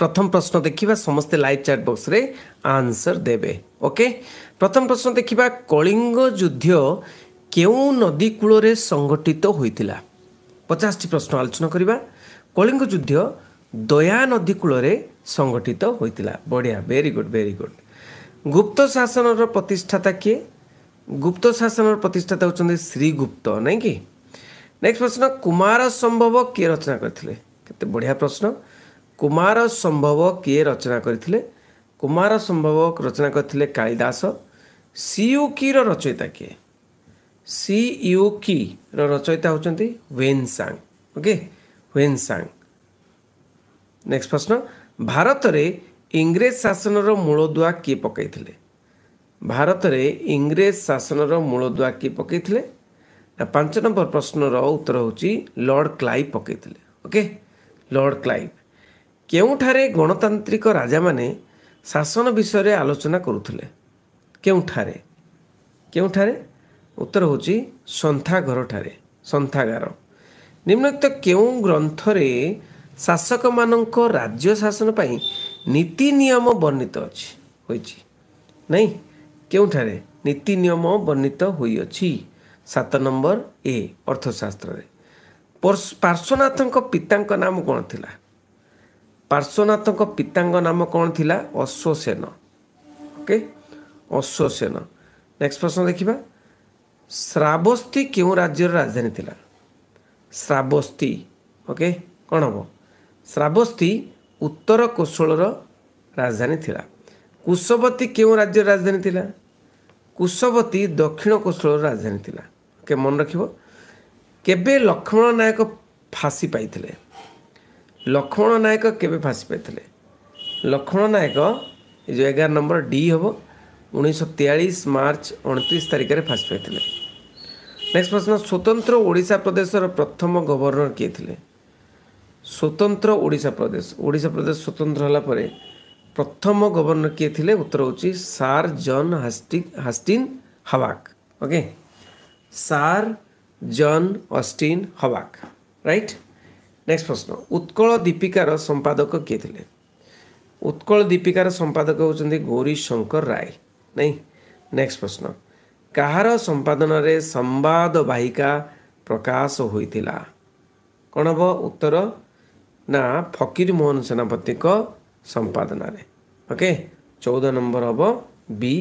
ପ୍ରଥମ ପ୍ରଶ୍ନ ଦେଖିବା ସମସ୍ତେ ଲାଇଭ୍ ଚାଟ୍ ବକ୍ସରେ ଆନ୍ସର୍ ଦେବେ ଓକେ ପ୍ରଥମ ପ୍ରଶ୍ନ ଦେଖିବା କଳିଙ୍ଗ ଯୁଦ୍ଧ କେଉଁ ନଦୀ କୂଳରେ ସଂଗଠିତ ହୋଇଥିଲା ପଚାଶଟି ପ୍ରଶ୍ନ ଆଲୋଚନା କରିବା କଳିଙ୍ଗ ଯୁଦ୍ଧ ଦୟା ନଦୀ କୂଳରେ ସଂଗଠିତ ହୋଇଥିଲା ବଢ଼ିଆ very good very good Gupta ଶାସନର ପ୍ରତିଷ୍ଠାତା କିଏ ଗୁପ୍ତ ଶାସନର ପ୍ରତିଷ୍ଠାତା ହେଉଛନ୍ତି ଶ୍ରୀଗୁପ୍ତ ନାଇଁ କି ନେକ୍ସଟ ପ୍ରଶ୍ନ କୁମାର ସମ୍ଭବ କିଏ ରଚନା କରିଥିଲେ କେତେ ବଢ଼ିଆ ପ୍ରଶ୍ନ କୁମାର ସମ୍ଭବ କିଏ ରଚନା କରିଥିଲେ କୁମାର ସମ୍ଭବ ରଚନା କରିଥିଲେ କାଳିଦାସ ସିୟୁ କିର ରଚୟିତା କିଏ ସି ୟୁ କିର ରଚୟିତା ହେଉଛନ୍ତି ୱେନ୍ ସାଙ୍ଗ ଓକେ ୱେନ୍ ସାଙ୍ଗ ନେକ୍ସଟ ପ୍ରଶ୍ନ ଭାରତରେ ଇଂରେଜ ଶାସନର ମୂଳଦୁଆ କିଏ ପକାଇଥିଲେ ଭାରତରେ ଇଂରେଜ ଶାସନର ମୂଳଦୁଆ କିଏ ପକାଇଥିଲେ ପାଞ୍ଚ ନମ୍ବର ପ୍ରଶ୍ନର ଉତ୍ତର ହେଉଛି ଲର୍ଡ଼ କ୍ଲାଇଭ୍ ପକାଇଥିଲେ ଓକେ ଲର୍ଡ଼ କ୍ଲାଇଭ୍ କେଉଁଠାରେ ଗଣତାନ୍ତ୍ରିକ ରାଜାମାନେ ଶାସନ ବିଷୟରେ ଆଲୋଚନା କରୁଥିଲେ କେଉଁଠାରେ କେଉଁଠାରେ ଉତ୍ତର ହେଉଛି ସନ୍ଥାଘରଠାରେ ସନ୍ଥାଗାର ନିମ୍ନକ୍ତ କେଉଁ ଗ୍ରନ୍ଥରେ ଶାସକମାନଙ୍କ ରାଜ୍ୟ ଶାସନ ପାଇଁ ନୀତି ନିୟମ ବର୍ଣ୍ଣିତ ଅଛି ହୋଇଛି ନାଇଁ କେଉଁଠାରେ ନୀତି ନିୟମ ବର୍ଣ୍ଣିତ ହୋଇଅଛି ସାତ ନମ୍ବର ଏ ଅର୍ଥଶାସ୍ତ୍ରରେ ପାର୍ଶ୍ୱନାଥଙ୍କ ପିତାଙ୍କ ନାମ କ'ଣ ଥିଲା ପାର୍ଶ୍ୱନାଥଙ୍କ ପିତାଙ୍କ ନାମ କ'ଣ ଥିଲା ଅଶ୍ୱସେନ ଓକେ ଅଶ୍ୱସେନ ନେକ୍ସଟ ପ୍ରଶ୍ନ ଦେଖିବା ଶ୍ରାବସ୍ତୀ କେଉଁ ରାଜ୍ୟର ରାଜଧାନୀ ଥିଲା ଶ୍ରାବସ୍ତୀ ଓକେ କ'ଣ ହେବ ଶ୍ରାବସ୍ତୀ ଉତ୍ତର କୋଶଳର ରାଜଧାନୀ ଥିଲା କୁଶବତୀ କେଉଁ ରାଜ୍ୟର ରାଜଧାନୀ ଥିଲା କୁଶବତୀ ଦକ୍ଷିଣ କୋଶଳର ରାଜଧାନୀ ଥିଲା ଓକେ ମନେ ରଖିବ କେବେ ଲକ୍ଷ୍ମଣ ନାୟକ ଫାଶୀ ପାଇଥିଲେ ଲକ୍ଷ୍ମଣ ନାୟକ କେବେ ଫାଶୀ ପାଇଥିଲେ ଲକ୍ଷ୍ମଣ ନାୟକ ଏ ଯେଉଁ ଏଗାର ନମ୍ବର ଡି ହେବ ଉଣେଇଶହ ତେୟାଳିଶ ମାର୍ଚ୍ଚ ଅଣତିରିଶ ତାରିଖରେ ଫାଶୀ ପାଇଥିଲେ ନେକ୍ସଟ ପ୍ରଶ୍ନ ସ୍ୱତନ୍ତ୍ର ଓଡ଼ିଶା ପ୍ରଦେଶର ପ୍ରଥମ ଗଭର୍ଣ୍ଣର କିଏ ଥିଲେ ସ୍ୱତନ୍ତ୍ର ଓଡ଼ିଶା ପ୍ରଦେଶ ଓଡ଼ିଶା ପ୍ରଦେଶ ସ୍ୱତନ୍ତ୍ର ହେଲା ପରେ ପ୍ରଥମ ଗଭର୍ଣ୍ଣର କିଏ ଥିଲେ ଉତ୍ତର ହେଉଛି Sir John Austin Austin Hubback okay Sir John Austin Hubback right next ପ୍ରଶ୍ନ ଉତ୍କଳ ଦୀପିକାର ସମ୍ପାଦକ କିଏ ଥିଲେ ଉତ୍କଳ ଦୀପିକାର ସମ୍ପାଦକ ହେଉଛନ୍ତି ଗୌରୀଶଙ୍କର ରାୟ ନାଇଁ ନେକ୍ସଟ ପ୍ରଶ୍ନ କାହାର ସମ୍ପାଦନାରେ ସମ୍ବାଦବାହିକା ପ୍ରକାଶ ହୋଇଥିଲା କ'ଣ ହେବ ଉତ୍ତର ନା ଫକୀର ମୋହନ ସେନାପତିଙ୍କ ସମ୍ପାଦନାରେ ଓକେ ଚଉଦ ନମ୍ବର ହେବ ବି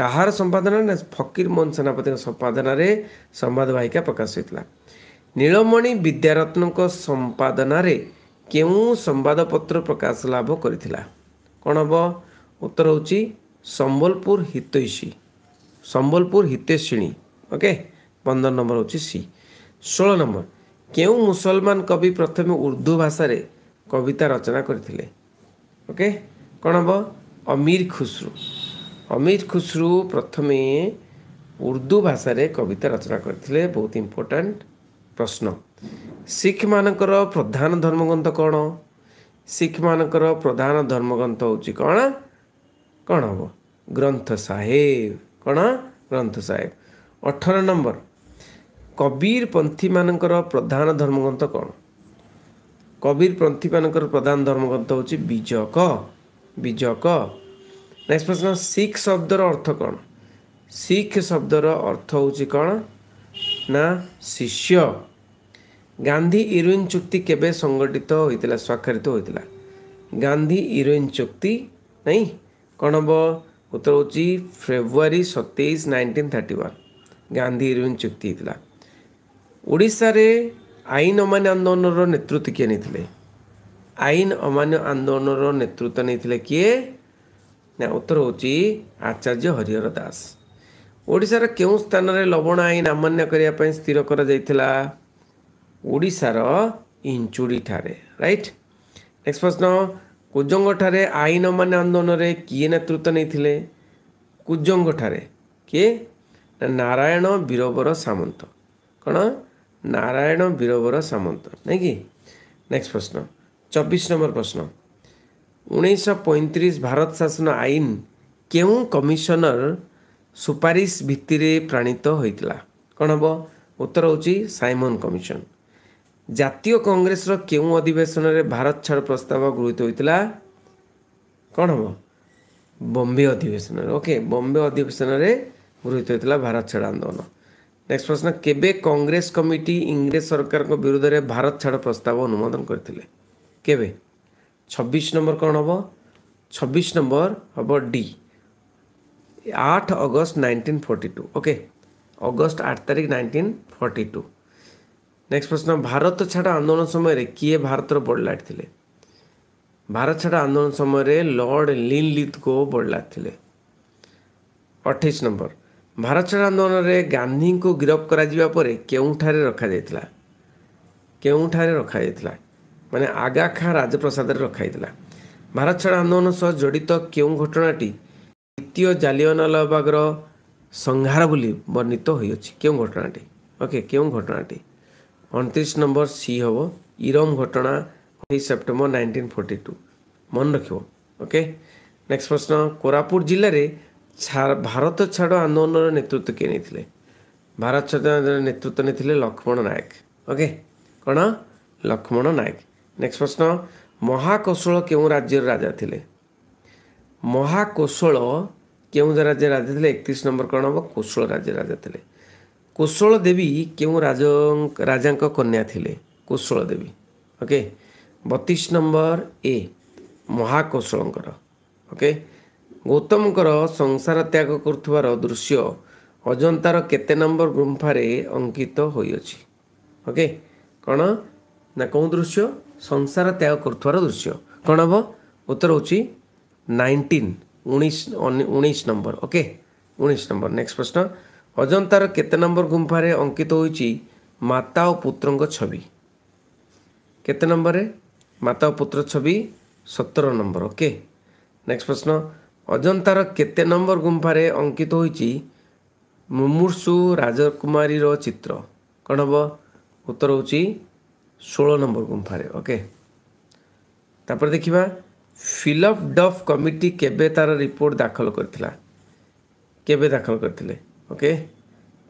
କାହାର ସମ୍ପାଦନାରେ ନା ଫକୀରମୋହନ ସେନାପତିଙ୍କ ସମ୍ପାଦନାରେ ସମ୍ବାଦବାହିକା ପ୍ରକାଶ ହୋଇଥିଲା ନୀଳମଣି ବିଦ୍ୟାରତ୍ନଙ୍କ ସମ୍ପାଦନାରେ କେଉଁ ସମ୍ବାଦପତ୍ର ପ୍ରକାଶ ଲାଭ କରିଥିଲା କ'ଣ ହେବ ଉତ୍ତର ହେଉଛି ସମ୍ବଲପୁର ହିତୈଷୀ ସମ୍ବଲପୁର ହିତେଷିଣୀ ଓକେ ପନ୍ଦର ନମ୍ବର ହେଉଛି ସି ଷୋହଳ ନମ୍ବର କେଉଁ ମୁସଲମାନ କବି ପ୍ରଥମେ ଉର୍ଦ୍ଦୁ ଭାଷାରେ କବିତା ରଚନା କରିଥିଲେ ଓକେ କ'ଣ ହେବ ଅମୀର ଖୁସରୁ ଅମୀର ଖୁସରୁ ପ୍ରଥମେ ଉର୍ଦ୍ଦୁ ଭାଷାରେ କବିତା ରଚନା କରିଥିଲେ ବହୁତ ଇମ୍ପୋର୍ଟାଣ୍ଟ ପ୍ରଶ୍ନ ଶିଖ୍ମାନଙ୍କର ପ୍ରଧାନ ଧର୍ମଗ୍ରନ୍ଥ କ'ଣ ଶିଖ୍ମାନଙ୍କର ପ୍ରଧାନ ଧର୍ମଗ୍ରନ୍ଥ ହେଉଛି କ'ଣ କ'ଣ ହେବ ଗ୍ରନ୍ଥ ସାହେବ କ'ଣ ଗ୍ରନ୍ଥ ସାହେବ ଅଠର ନମ୍ବର କବିର ପନ୍ଥୀମାନଙ୍କର ପ୍ରଧାନ ଧର୍ମଗ୍ରନ୍ଥ କ'ଣ କବିର ପନ୍ଥୀମାନଙ୍କର ପ୍ରଧାନ ଧର୍ମଗ୍ରନ୍ଥ ହେଉଛି ବିଜକ ବିଜକ ନେକ୍ସଟ ପ୍ରଶ୍ନ ଶିଖ୍ ଶବ୍ଦର ଅର୍ଥ କ'ଣ ଶିଖ୍ ଶବ୍ଦର ଅର୍ଥ ହେଉଛି କ'ଣ ନା ଶିଷ୍ୟ ଗାନ୍ଧୀ ଇରୋଇନ୍ ଚୁକ୍ତି କେବେ ସଂଗଠିତ ହୋଇଥିଲା ସ୍ୱାକ୍ଷରିତ ହୋଇଥିଲା ଗାନ୍ଧୀ ଇରୋଇନ୍ ଚୁକ୍ତି ନାହିଁ କ'ଣ ହେବ ଉତ୍ତର ହେଉଛି ଫେବୃଆରୀ ସତେଇଶ nineteen thirty one Gandhi Irwin ଚୁକ୍ତି ହୋଇଥିଲା ଓଡ଼ିଶାରେ ଆଇନ ଅମାନ୍ୟ ଆନ୍ଦୋଳନର ନେତୃତ୍ୱ କିଏ ନେଇଥିଲେ ଆଇନ ଅମାନ୍ୟ ଆନ୍ଦୋଳନର ନେତୃତ୍ୱ ନେଇଥିଲେ କିଏ ନା ଉତ୍ତର ହେଉଛି ଆଚାର୍ଯ୍ୟ ହରିହର ଦାସ ଓଡ଼ିଶାର କେଉଁ ସ୍ଥାନରେ ଲବଣ ଆଇନ ଆମାନ୍ୟ କରିବା ପାଇଁ ସ୍ଥିର କରାଯାଇଥିଲା ଓଡ଼ିଶାର ଇଞ୍ଚୁଡ଼ିଠାରେ ରାଇଟ୍ ନେକ୍ସଟ ପ୍ରଶ୍ନ କୁଜଙ୍ଗଠାରେ ଆଇନ ଅମାନ୍ୟ ଆନ୍ଦୋଳନରେ କିଏ ନେତୃତ୍ୱ ନେଇଥିଲେ କୁଜଙ୍ଗଠାରେ କିଏ ନାରାୟଣ ବୀରବର ସାମନ୍ତ କ'ଣ ନାରାୟଣ ବୀରବର ସାମନ୍ତ ନାଇଁ କି ନେକ୍ସଟ ପ୍ରଶ୍ନ ଚବିଶ ନମ୍ବର ପ୍ରଶ୍ନ ଉଣେଇଶହ ପଇଁତିରିଶ ଭାରତ ଶାସନ ଆଇନ କେଉଁ କମିଶନର ସୁପାରିଶ ଭିତ୍ତିରେ ପ୍ରାଣିତ ହୋଇଥିଲା କ'ଣ ହେବ ଉତ୍ତର ହେଉଛି ସାଇମନ୍ କମିଶନ୍ ଜାତୀୟ କଂଗ୍ରେସର କେଉଁ ଅଧିବେଶନରେ ଭାରତ ଛାଡ଼ ପ୍ରସ୍ତାବ ଗୃହୀତ ହୋଇଥିଲା କ'ଣ ହେବ ବମ୍ବେ ଅଧିବେଶନରେ ଓକେ ବମ୍ବେ ଅଧିବେଶନରେ ଗୃହୀତ ହୋଇଥିଲା ଭାରତ ଛାଡ଼ ଆନ୍ଦୋଳନ ନେକ୍ସଟ ପ୍ରଶ୍ନ କେବେ କଂଗ୍ରେସ କମିଟି ଇଂରେଜ ସରକାରଙ୍କ ବିରୁଦ୍ଧରେ ଭାରତ ଛାଡ଼ ପ୍ରସ୍ତାବ ଅନୁମୋଦନ କରିଥିଲେ କେବେ ଛବିଶ ନମ୍ବର କ'ଣ ହେବ ଛବିଶ ନମ୍ବର ହେବ ଡି ଆଠ August nineteen forty two okay August ଆଠ ତାରିଖ ନାଇଣ୍ଟିନ୍ ଫର୍ଟି ଟୁ ନେକ୍ସଟ ପ୍ରଶ୍ନ ଭାରତ ଛାଡ଼ ଆନ୍ଦୋଳନ ସମୟରେ କିଏ ଭାରତର ବଡ଼ଲାଟ ଥିଲେ ଭାରତ ଛାଡ଼ ଆନ୍ଦୋଳନ ସମୟରେ ଲର୍ଡ଼ ଲିନ୍ ଲିଥ୍କୋ ବଡ଼ଲାଟ ଥିଲେ ଅଠେଇଶ ନମ୍ବର ଭାରତ ଛାଡ଼ ଆନ୍ଦୋଳନରେ ଗାନ୍ଧୀଙ୍କୁ ଗିରଫ କରାଯିବା ପରେ କେଉଁଠାରେ ରଖାଯାଇଥିଲା କେଉଁଠାରେ ରଖାଯାଇଥିଲା ମାନେ ଆଗା ଖାଁ ରାଜପ୍ରସାଦରେ ରଖାଯାଇଥିଲା ଭାରତ ଛାଡ଼ ଆନ୍ଦୋଳନ ସହ ଜଡ଼ିତ କେଉଁ ଘଟଣାଟି ଦ୍ୱିତୀୟ ଜାଲିଓ୍ୱାନାଲାବାଗର ସଂହାର ବୋଲି ବର୍ଣ୍ଣିତ ହୋଇଅଛି କେଉଁ ଘଟଣାଟି ଓକେ କେଉଁ ଘଟଣାଟି ଅଣତିରିଶ ନମ୍ବର ସି ହେବ ଇରମ୍ ଘଟଣା ଏଇ ସେପ୍ଟେମ୍ବର ନାଇଣ୍ଟିନ୍ ଫୋର୍ଟି ଟୁ ମନେ ରଖିବ ଓକେ ନେକ୍ସଟ ପ୍ରଶ୍ନ କୋରାପୁଟ ଜିଲ୍ଲାରେ ଭାରତ ଛାଡ଼ ଆନ୍ଦୋଳନର ନେତୃତ୍ୱ କିଏ ନେଇଥିଲେ ଭାରତ ଛାଡ଼ ନେତୃତ୍ୱ ନେଇଥିଲେ ଲକ୍ଷ୍ମଣ ନାୟକ ଓକେ କ'ଣ ଲକ୍ଷ୍ମଣ ନାୟକ ନେକ୍ସଟ ପ୍ରଶ୍ନ ମହାକୌଶଳ କେଉଁ ରାଜ୍ୟର ରାଜା ଥିଲେ ମହାକୋଶଳ କେଉଁ ରାଜ୍ୟ ରାଜା ଥିଲେ ଏକତିରିଶ ନମ୍ବର କ'ଣ ହେବ କୋଶଳ ରାଜ୍ୟ ରାଜା ଥିଲେ କୋଶଳ ଦେବୀ କେଉଁ ରାଜ ରାଜାଙ୍କ କନ୍ୟା ଥିଲେ କୋଶଳ ଦେବୀ ଓକେ ବତିଶ ନମ୍ବର ଏ ମହାକୋଶଳଙ୍କର ଓକେ ଗୌତମଙ୍କର ସଂସାର ତ୍ୟାଗ କରୁଥିବାର ଦୃଶ୍ୟ ଅଜନ୍ତାର କେତେ ନମ୍ବର ଗୁମ୍ଫାରେ ଅଙ୍କିତ ହୋଇଅଛି ଓକେ କ'ଣ ନା କେଉଁ ଦୃଶ୍ୟ ସଂସାର ତ୍ୟାଗ କରୁଥିବାର ଦୃଶ୍ୟ କ'ଣ ହେବ ଉତ୍ତର ହେଉଛି ନାଇଣ୍ଟିନ୍ ଉଣେଇଶ ଉଣେଇଶ ନମ୍ବର ଓକେ ଉଣେଇଶ ନମ୍ବର ନେକ୍ସଟ ପ୍ରଶ୍ନ ଅଜନ୍ତାର କେତେ ନମ୍ବର ଗୁମ୍ଫାରେ ଅଙ୍କିତ ହୋଇଛି ମାତା ଓ ପୁତ୍ରଙ୍କ ଛବି କେତେ ନମ୍ବରରେ ମାତା ଓ ପୁତ୍ର ଛବି ସତର ନମ୍ବର ଓକେ ନେକ୍ସଟ ପ୍ରଶ୍ନ ଅଜନ୍ତାର କେତେ ନମ୍ବର ଗୁମ୍ଫାରେ ଅଙ୍କିତ ହୋଇଛି ମୁମୁର୍ଷୁ ରାଜକୁମାରୀର ଚିତ୍ର କ'ଣ ହେବ ଉତ୍ତର ହେଉଛି ଷୋହଳ ନମ୍ବର ଗୁମ୍ଫାରେ ଓକେ ତାପରେ ଦେଖିବା ଫିଲପ୍ ଡଫ୍ କମିଟି କେବେ ତା'ର ରିପୋର୍ଟ ଦାଖଲ କରିଥିଲା କେବେ ଦାଖଲ କରିଥିଲେ ଓକେ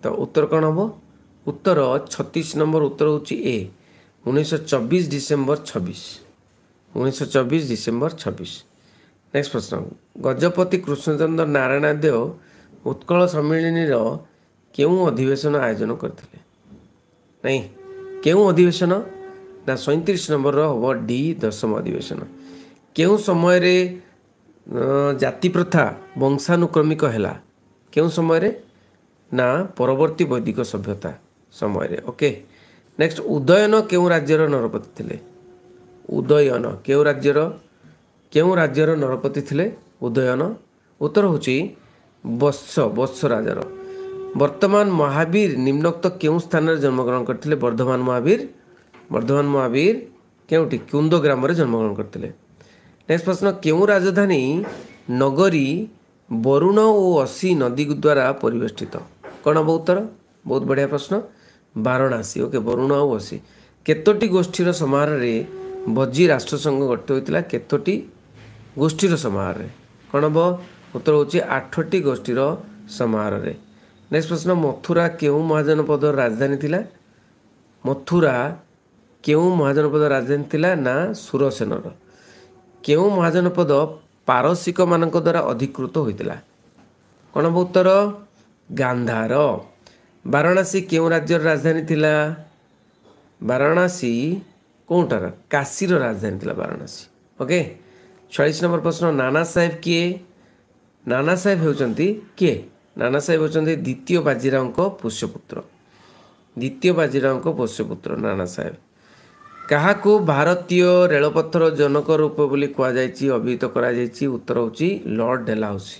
ତ ଉତ୍ତର କ'ଣ ହେବ ଉତ୍ତର ଛତିଶ ନମ୍ବର ଉତ୍ତର ହେଉଛି ଏ ଉଣେଇଶହ ଚବିଶ ଡିସେମ୍ବର ଛବିଶ ଉଣେଇଶହ ଚବିଶ ଡିସେମ୍ବର ଛବିଶ ନେକ୍ସଟ ପ୍ରଶ୍ନ ଗଜପତି କୃଷ୍ଣଚନ୍ଦ୍ର ନାରାୟଣ ଦେଓ ଉତ୍କଳ ସମ୍ମିଳନୀର କେଉଁ ଅଧିବେଶନ ଆୟୋଜନ କରିଥିଲେ ନାଇଁ କେଉଁ ଅଧିବେଶନ ନା ସଇଁତିରିଶ ନମ୍ବରର ହେବ ଡି ଦଶମ ଅଧିବେଶନ କେଉଁ ସମୟରେ ଜାତି ପ୍ରଥା ବଂଶାନୁକ୍ରମିକ ହେଲା କେଉଁ ସମୟରେ ନା ପରବର୍ତ୍ତୀ ବୈଦିକ ସଭ୍ୟତା ସମୟରେ ଓକେ ନେକ୍ସଟ ଉଦୟନ କେଉଁ ରାଜ୍ୟର ନରପତି ଥିଲେ ଉଦୟନ କେଉଁ ରାଜ୍ୟର କେଉଁ ରାଜ୍ୟର ନରପତି ଥିଲେ ଉଦୟନ ଉତ୍ତର ହେଉଛି ବତ୍ସ ବତ୍ସ ରାଜାର ବର୍ତ୍ତମାନ ମହାବୀର ନିମ୍ନୋକ୍ତ କେଉଁ ସ୍ଥାନରେ ଜନ୍ମଗ୍ରହଣ କରିଥିଲେ ବର୍ଦ୍ଧମାନ ମହାବୀର ବର୍ଦ୍ଧମାନ ମହାବୀର କେଉଁଠି କୁନ୍ଦ ଗ୍ରାମରେ ଜନ୍ମଗ୍ରହଣ କରିଥିଲେ ନେକ୍ସଟ ପ୍ରଶ୍ନ କେଉଁ ରାଜଧାନୀ ନଗରୀ ବରୁଣ ଓ ଅସି ନଦୀ ଦ୍ୱାରା ପରିବେଷ୍ଟିତ କ'ଣ ହେବ ଉତ୍ତର ବହୁତ ବଢ଼ିଆ ପ୍ରଶ୍ନ ବାରଣାସୀ ଓକେ ବରୁଣ ଆଉ ଅସି କେତୋଟି ଗୋଷ୍ଠୀର ସମାରୋହରେ ଭଜି ରାଷ୍ଟ୍ରସଂଘ ଗଠିତ ହୋଇଥିଲା କେତୋଟି ଗୋଷ୍ଠୀର ସମାରୋହରେ କ'ଣ ହେବ ଉତ୍ତର ହେଉଛି ଆଠଟି ଗୋଷ୍ଠୀର ସମାରୋହରେ ନେକ୍ସଟ ପ୍ରଶ୍ନ ମଥୁରା କେଉଁ ମହାଜନପଦର ରାଜଧାନୀ ଥିଲା ମଥୁରା କେଉଁ ମହାଜନପଦ ରାଜଧାନୀ ଥିଲା ନା ସୁରସେନର କେଉଁ ମହାଜନ ପଦ ପାରସିକମାନଙ୍କ ଦ୍ୱାରା ଅଧିକୃତ ହୋଇଥିଲା କ'ଣ ଉତ୍ତର ଗାନ୍ଧାର ବାରଣାସୀ କେଉଁ ରାଜ୍ୟର ରାଜଧାନୀ ଥିଲା ବାରଣାସୀ କେଉଁଟାର କାଶୀର ରାଜଧାନୀ ଥିଲା ବାରଣାସୀ ଓକେ ଛୟାଳିଶ ନମ୍ବର ପ୍ରଶ୍ନ ନାନା ସାହେବ କିଏ ନାନା ସାହେବ ହେଉଛନ୍ତି କିଏ ନାନା ସାହେବ ହେଉଛନ୍ତି ଦ୍ୱିତୀୟ ବାଜିରାଓଙ୍କ ପୋଷ୍ୟପୁତ୍ର ଦ୍ୱିତୀୟ ବାଜିରାଓଙ୍କ ପୋଷ୍ୟପୁତ୍ର ନାନା ସାହେବ କାହାକୁ ଭାରତୀୟ ରେଳପଥର ଜନକ ରୂପ ବୋଲି କୁହାଯାଇଛି ଅଭିହିତ କରାଯାଇଛି ଉତ୍ତର ହେଉଛି ଲର୍ଡ଼ ଡେଲାହାଉସି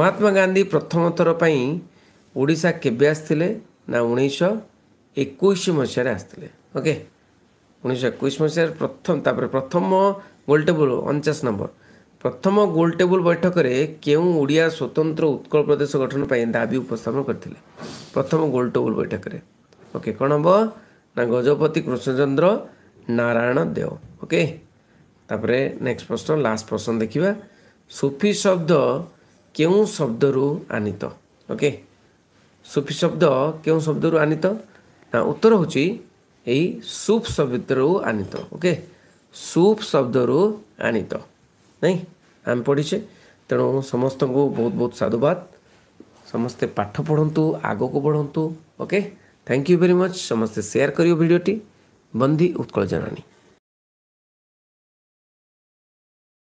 ମହାତ୍ମା ଗାନ୍ଧୀ ପ୍ରଥମ ଥର ପାଇଁ ଓଡ଼ିଶା କେବେ ଆସିଥିଲେ ନା ଉଣେଇଶହ ଏକୋଇଶ ମସିହାରେ ଆସିଥିଲେ ଓକେ ଉଣେଇଶହ ଏକୋଇଶ ମସିହାରେ ପ୍ରଥମ ତାପରେ ପ୍ରଥମ ଗୋଲ୍ ଟେବୁଲ୍ ଅଣଚାଶ ନମ୍ବର ପ୍ରଥମ ଗୋଲ୍ ଟେବୁଲ୍ ବୈଠକରେ କେଉଁ ଓଡ଼ିଆ ସ୍ୱତନ୍ତ୍ର ଉତ୍କଳ ପ୍ରଦେଶ ଗଠନ ପାଇଁ ଦାବି ଉପସ୍ଥାପନ କରିଥିଲେ ପ୍ରଥମ ଗୋଲ୍ ଟେବୁଲ୍ ବୈଠକରେ ଓକେ କ'ଣ ହେବ ନା ଗଜପତି କୃଷ୍ଣଚନ୍ଦ୍ର ନାରାୟଣ ଦେଓ ଓକେ ତାପରେ ନେକ୍ସଟ ପ୍ରଶ୍ନ ଲାଷ୍ଟ ପ୍ରଶ୍ନ ଦେଖିବା ସୁଫି ଶବ୍ଦ କେଉଁ ଶବ୍ଦରୁ ଆନିତ ଓକେ ସୁଫି ଶବ୍ଦ କେଉଁ ଶବ୍ଦରୁ ଆନିତ ନା ଉତ୍ତର ହେଉଛି ଏଇ ସୁପ୍ ଶବ୍ଦରୁ ଆନିତ ଓକେ ସୁପ୍ ଶବ୍ଦରୁ ଆନିତ ନାଇଁ ଆମେ ପଢ଼ିଛେ ତେଣୁ ସମସ୍ତଙ୍କୁ ବହୁତ ବହୁତ ସାଧୁବାଦ ସମସ୍ତେ ପାଠ ପଢ଼ନ୍ତୁ ଆଗକୁ ବଢ଼ନ୍ତୁ okay okay? Thank you very much समस्ते सेयार कर भिडटी बंदी उत्कल जनानी